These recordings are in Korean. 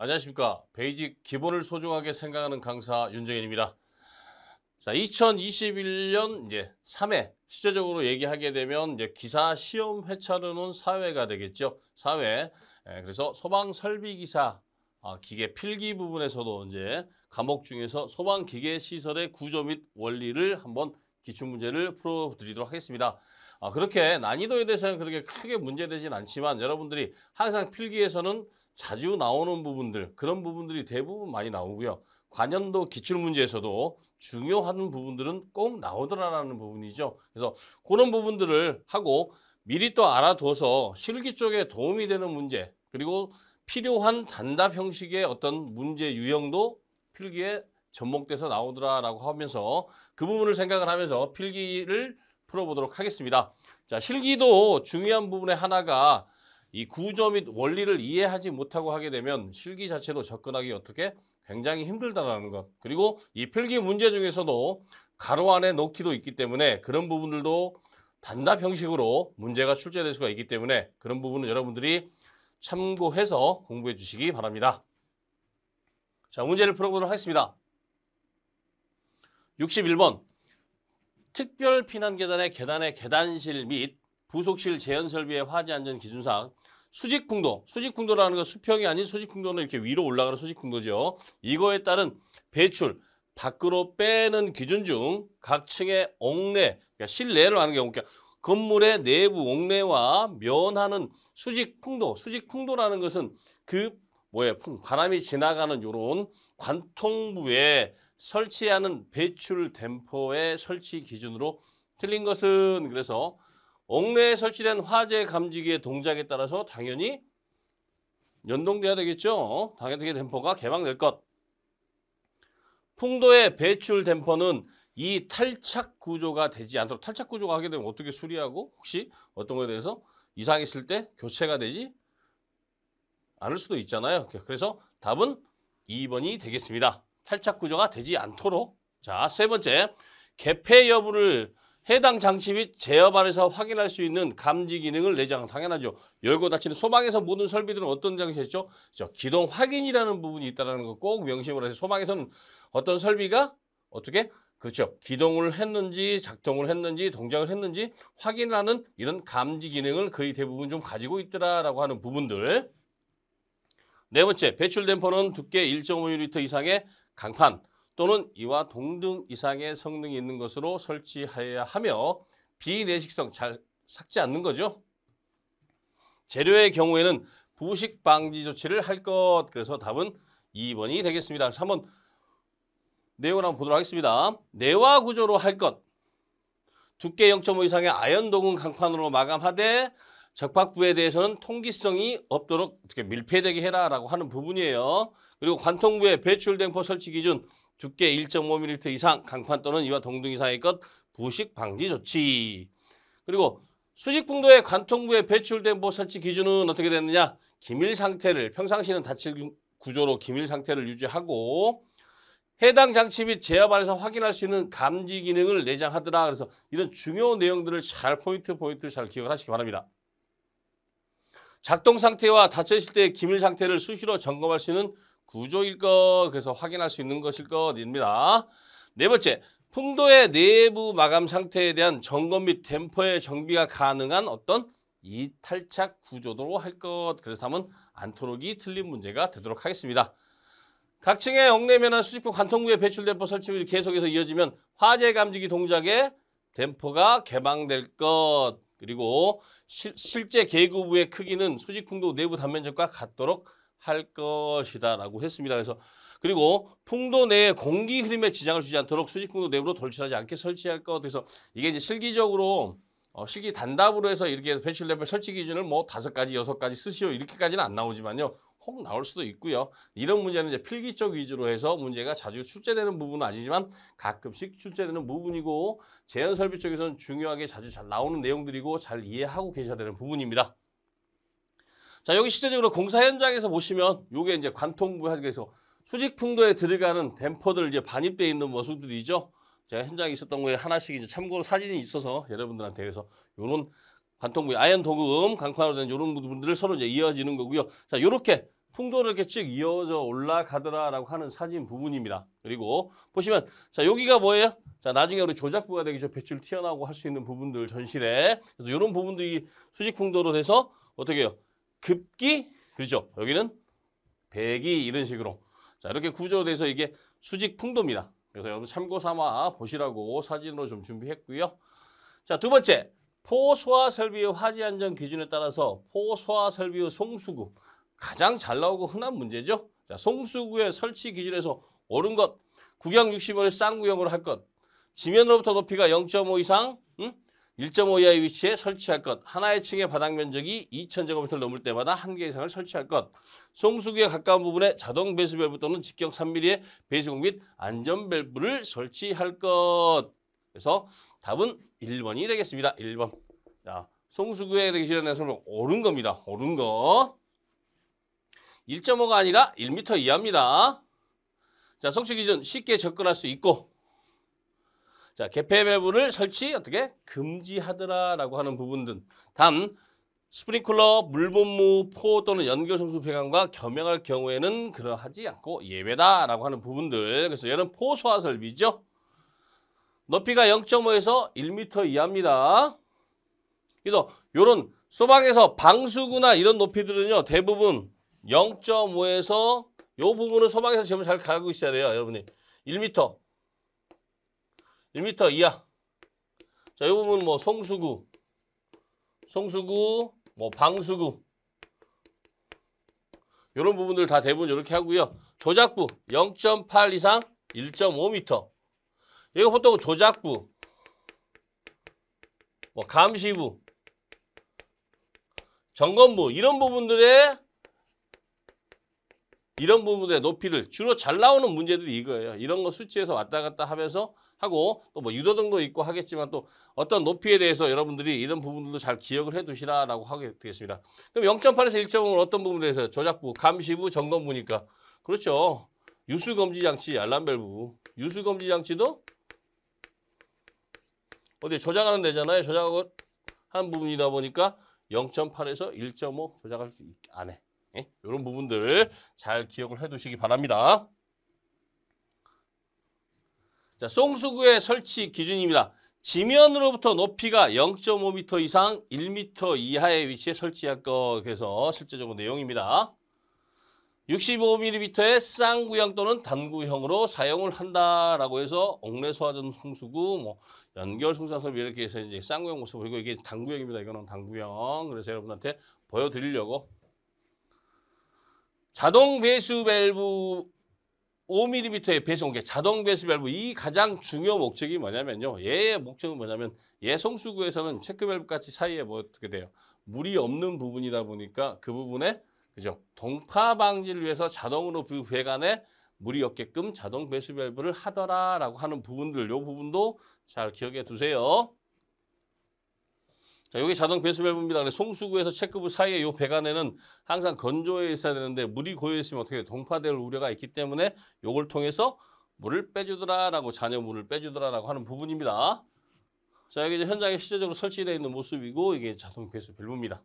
안녕하십니까. 베이직 기본을 소중하게 생각하는 강사 윤정현입니다. 자, 2021년 이제 3회 실제적으로 얘기하게 되면 이제 기사 시험 회차로는 4회가 되겠죠. 4회. 예, 그래서 소방 설비 기사 아, 기계 필기 부분에서도 이제 과목 중에서 소방 기계 시설의 구조 및 원리를 한번 기출 문제를 풀어 드리도록 하겠습니다. 아, 그렇게 난이도에 대해서는 그렇게 크게 문제되진 않지만 여러분들이 항상 필기에서는 자주 나오는 부분들 그런 부분들이 대부분 많이 나오고요. 관연도 기출문제에서도 중요한 부분들은 꼭 나오더라라는 부분이죠. 그래서 그런 부분들을 하고 미리 또 알아둬서 실기 쪽에 도움이 되는 문제 그리고 필요한 단답 형식의 어떤 문제 유형도 필기에 접목돼서 나오더라라고 하면서 그 부분을 생각을 하면서 필기를 풀어보도록 하겠습니다. 자, 실기도 중요한 부분의 하나가 이 구조 및 원리를 이해하지 못하고 하게 되면 실기 자체로 접근하기 어떻게 굉장히 힘들다라는 것. 그리고 이 필기 문제 중에서도 가로 안에 놓기도 있기 때문에 그런 부분들도 단답 형식으로 문제가 출제될 수가 있기 때문에 그런 부분은 여러분들이 참고해서 공부해 주시기 바랍니다. 자, 문제를 풀어보도록 하겠습니다. 61번 특별 피난계단의 계단의 계단실 및 부속실 재현 설비의 화재 안전 기준상 수직풍도, 수직풍도라는 건 수평이 아닌 수직풍도는 이렇게 위로 올라가는 수직풍도죠. 이거에 따른 배출, 밖으로 빼는 기준 중 각 층의 옥내, 그러니까 실내를 하는 경우, 그러니까 건물의 내부 옥내와 면하는 수직풍도, 수직풍도라는 것은 그 뭐예요? 바람이 지나가는 요런 관통부에 설치하는 배출 댐퍼의 설치 기준으로 틀린 것은 그래서 옥내에 설치된 화재 감지기의 동작에 따라서 당연히 연동돼야 되겠죠. 어? 당연히 댐퍼가 개방될 것. 풍도의 배출 댐퍼는 이 탈착 구조가 되지 않도록 탈착 구조가 하게 되면 어떻게 수리하고 혹시 어떤 거에 대해서 이상이 있을 때 교체가 되지 않을 수도 있잖아요. 그래서 답은 2번이 되겠습니다. 탈착 구조가 되지 않도록 자 세 번째 개폐 여부를 해당 장치 및 제어 반에서 확인할 수 있는 감지 기능을 내장 당연하죠. 열고 닫히는 소방에서 모든 설비들은 어떤 장치였죠? 저 기동 확인이라는 부분이 있다는 거 꼭 명심을 하세요. 소방에서는 어떤 설비가 어떻게 그렇죠. 기동을 했는지 작동을 했는지 동작을 했는지 확인하는 이런 감지 기능을 거의 대부분 좀 가지고 있더라라고 하는 부분들. 네 번째, 배출 댐퍼는 두께 1.5mm 이상의 강판, 또는 이와 동등 이상의 성능이 있는 것으로 설치하여야 하며 비내식성 잘 삭제 않는 거죠. 재료의 경우에는 부식 방지 조치를 할 것. 그래서 답은 2번이 되겠습니다. 한번 내용을 한번 보도록 하겠습니다. 내화 구조로 할 것. 두께 0.5 이상의 아연 도금 강판으로 마감하되 적박부에 대해서는 통기성이 없도록 어떻게 밀폐되게 해라라고 하는 부분이에요. 그리고 관통부에 배출 댐퍼 설치 기준 두께 1.5mm 이상 강판 또는 이와 동등 이상의 것 부식 방지 조치. 그리고 수직풍도의 관통부에 배출된 보 설치 기준은 어떻게 됐느냐? 기밀 상태를 평상시는 다칠 구조로 기밀 상태를 유지하고 해당 장치 및 제압 안에서 확인할 수 있는 감지 기능을 내장하더라. 그래서 이런 중요한 내용들을 잘 포인트 포인트를 잘 기억을 하시기 바랍니다. 작동 상태와 닫혀을때 기밀 상태를 수시로 점검할 수 있는 구조일 것, 그래서 확인할 수 있는 것일 것입니다. 네 번째, 풍도의 내부 마감 상태에 대한 점검 및 댐퍼의 정비가 가능한 어떤 이탈착 구조도로 할 것. 그래서 하면 안토록이 틀린 문제가 되도록 하겠습니다. 각 층의 억내면한 수직폭 관통구의 배출 댐퍼 설치물이 계속해서 이어지면 화재 감지기 동작에 댐퍼가 개방될 것. 그리고 시, 실제 계구부의 크기는 수직풍도 내부 단면적과 같도록 할 것이다 라고 했습니다. 그래서 그리고 풍도 내에 공기 흐름에 지장을 주지 않도록 수직풍도 내부로 돌출하지 않게 설치할 것. 그래서 이게 이제 실기적으로 어, 실기 단답으로 해서 이렇게 배출 레벨 설치 기준을 뭐 다섯 가지, 여섯 가지 쓰시오 이렇게까지는 안 나오지만요. 혹 나올 수도 있고요. 이런 문제는 이제 필기 적 위주로 해서 문제가 자주 출제되는 부분은 아니지만 가끔씩 출제되는 부분이고 재현 설비 쪽에서는 중요하게 자주 잘 나오는 내용들이고 잘 이해하고 계셔야 되는 부분입니다. 자, 여기 실제적으로 공사 현장에서 보시면 요게 이제 관통부에서 수직 풍도에 들어가는 댐퍼들 이제 반입되어 있는 모습들이죠. 제가 현장에 있었던 거에 하나씩 이제 참고로 사진이 있어서 여러분들한테 그래서 요런 관통부 아연 도금 강판으로 된 요런 부분들을 서로 이제 이어지는 거고요. 자, 요렇게 풍도를 이렇게 쭉 이어져 올라가더라라고 하는 사진 부분입니다. 그리고 보시면 자, 여기가 뭐예요? 자, 나중에 우리 조작부가 되기 전 배출 튀어나오고 할 수 있는 부분들 전실에 그래서 요런 부분들이 수직 풍도로 돼서 어떻게 해요? 급기 그렇죠. 여기는 배기 이런 식으로 자 이렇게 구조돼서 이게 수직 풍도입니다. 그래서 여러분 참고 삼아 보시라고 사진으로 좀 준비했고요. 자 두 번째 포소화 설비의 화재 안전 기준에 따라서 포소화 설비의 송수구 가장 잘 나오고 흔한 문제죠. 자 송수구의 설치 기준에서 옳은 것 구경 6 0원의 쌍구형으로 할것 지면으로부터 높이가 0.5 이상 1.5 이하의 위치에 설치할 것, 하나의 층의 바닥 면적이 2,000제곱미터를 넘을 때마다 한 개 이상을 설치할 것, 송수기에 가까운 부분에 자동 배수 밸브 또는 직경 3mm의 배수공 및 안전 밸브를 설치할 것. 그래서 답은 1번이 되겠습니다. 1번. 자, 송수구에 대기시라는 설명 옳은 겁니다. 옳은 거. 1.5가 아니라 1m 이하입니다. 자, 성취 기준 쉽게 접근할 수 있고 자, 개폐 밸브를 설치 어떻게 금지하더라라고 하는 부분 등. 다음 스프링클러, 물분무포 또는 연결성수 배관과 겸용할 경우에는 그러하지 않고 예외다라고 하는 부분들. 그래서 얘는 포소화 설비죠. 높이가 0.5에서 1m 이하입니다. 그래서 요런 소방에서 방수구나 이런 높이들은요. 대부분 0.5에서 요 부분은 소방에서 제발 잘 가고 있어야 돼요. 여러분이 1m 1m 이하. 자, 이 부분 뭐 송수구, 송수구, 뭐 방수구 이런 부분들 다 대부분 이렇게 하고요. 조작부 0.8 이상 1.5m. 이거 보통 조작부, 뭐 감시부, 점검부 이런 부분들의 이런 부분의 들 높이를 주로 잘 나오는 문제들이 이거예요. 이런 거 수치에서 왔다 갔다 하면서 하고 또 뭐 유도등도 있고 하겠지만 또 어떤 높이에 대해서 여러분들이 이런 부분들도 잘 기억을 해두시라라고 하게 되겠습니다. 그럼 0.8에서 1.5는 어떤 부분에서 대해 조작부, 감시부, 점검부니까 그렇죠. 유수검지 장치, 알람밸브, 유수검지 장치도 어디 조작하는 데잖아요. 조작하고 한 부분이다 보니까 0.8에서 1.5 조작할 수안 해. 이런 예? 부분들 잘 기억을 해두시기 바랍니다. 자, 송수구의 설치 기준입니다. 지면으로부터 높이가 0.5m 이상 1m 이하의 위치에 설치할 것그서 실제적으로 내용입니다. 65mm의 쌍구형 또는 단구형으로 사용을 한다라고 해서 옥내 소화전 송수구 뭐 연결 송산섭 이렇게 해서 이제 쌍구형 모습 그리고 이게 단구형입니다. 이거는 단구형. 그래서 여러분한테 보여드리려고 자동 배수 밸브 5mm의 배송, 자동 배수 밸브 이 가장 중요 목적이 뭐냐면요. 얘의 목적은 뭐냐면 얘 송수구에서는 체크 밸브 같이 사이에 뭐 어떻게 돼요? 물이 없는 부분이다 보니까 그 부분에 그죠? 동파 방지를 위해서 자동으로 그 배관에 물이 없게끔 자동 배수 밸브를 하더라라고 하는 부분들 요 부분도 잘 기억해 두세요. 자, 여기 자동 배수 밸브입니다. 송수구에서 체크부 사이에 요 배관에는 항상 건조해 있어야 되는데 물이 고여 있으면 어떻게 동파될 우려가 있기 때문에 이걸 통해서 물을 빼주더라라고 잔여 물을 빼주더라라고 하는 부분입니다. 자, 여기 이제 현장에 실제적으로 설치되어 있는 모습이고 이게 자동 배수 밸브입니다.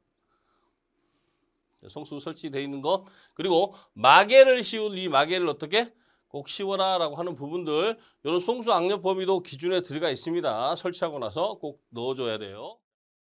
송수 구 설치되어 있는 거 그리고 마개를 씌운 이 마개를 어떻게 꼭 씌워라 라고 하는 부분들 이런 송수 악력 범위도 기준에 들어가 있습니다. 설치하고 나서 꼭 넣어줘야 돼요.